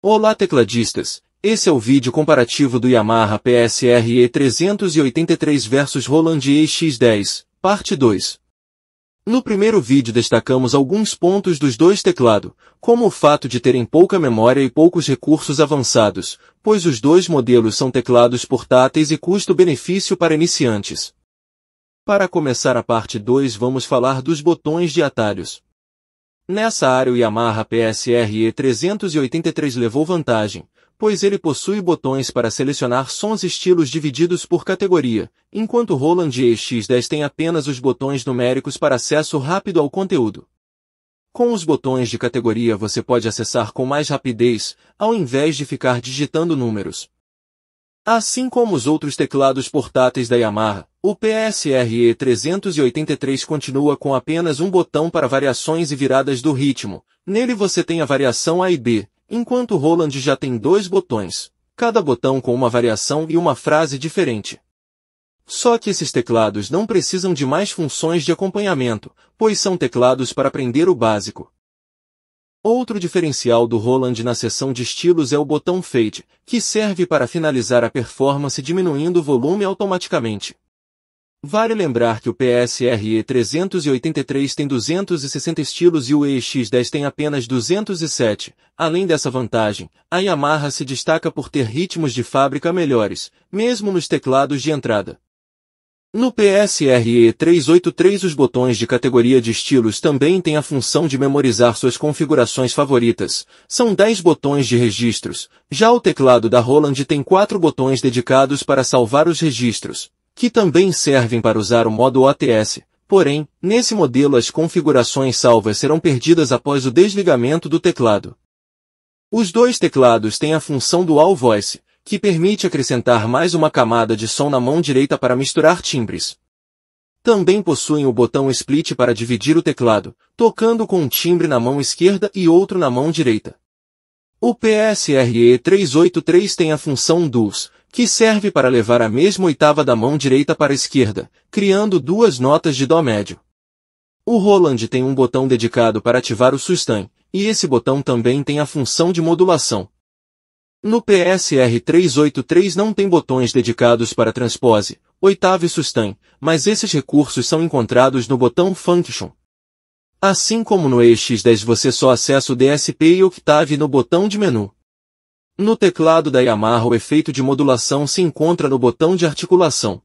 Olá tecladistas, esse é o vídeo comparativo do Yamaha PSRE 383 versus Roland EX10, parte 2. No primeiro vídeo destacamos alguns pontos dos dois teclados, como o fato de terem pouca memória e poucos recursos avançados, pois os dois modelos são teclados portáteis e custo-benefício para iniciantes. Para começar a parte 2 vamos falar dos botões de atalhos. Nessa área o Yamaha PSRE 383 levou vantagem, pois ele possui botões para selecionar sons e estilos divididos por categoria, enquanto o Roland EX10 tem apenas os botões numéricos para acesso rápido ao conteúdo. Com os botões de categoria você pode acessar com mais rapidez, ao invés de ficar digitando números. Assim como os outros teclados portáteis da Yamaha, o PSRE 383 continua com apenas um botão para variações e viradas do ritmo. Nele você tem a variação A e B, enquanto o Roland já tem dois botões, cada botão com uma variação e uma frase diferente. Só que esses teclados não precisam de mais funções de acompanhamento, pois são teclados para aprender o básico. Outro diferencial do Roland na seção de estilos é o botão Fade, que serve para finalizar a performance diminuindo o volume automaticamente. Vale lembrar que o PSRE 383 tem 260 estilos e o EX10 tem apenas 207. Além dessa vantagem, a Yamaha se destaca por ter ritmos de fábrica melhores, mesmo nos teclados de entrada. No PSRE 383 os botões de categoria de estilos também têm a função de memorizar suas configurações favoritas. São 10 botões de registros. Já o teclado da Roland tem 4 botões dedicados para salvar os registros, que também servem para usar o modo OTS, porém, nesse modelo as configurações salvas serão perdidas após o desligamento do teclado. Os dois teclados têm a função Dual Voice, que permite acrescentar mais uma camada de som na mão direita para misturar timbres. Também possuem o botão Split para dividir o teclado, tocando com um timbre na mão esquerda e outro na mão direita. O PSRE383 tem a função DUS, que serve para levar a mesma oitava da mão direita para a esquerda, criando duas notas de Dó médio. O Roland tem um botão dedicado para ativar o sustain, e esse botão também tem a função de modulação. No PSR 383 não tem botões dedicados para transpose, oitava e sustain, mas esses recursos são encontrados no botão Function. Assim como no EX10 você só acessa o DSP e octave no botão de menu. No teclado da Yamaha o efeito de modulação se encontra no botão de articulação.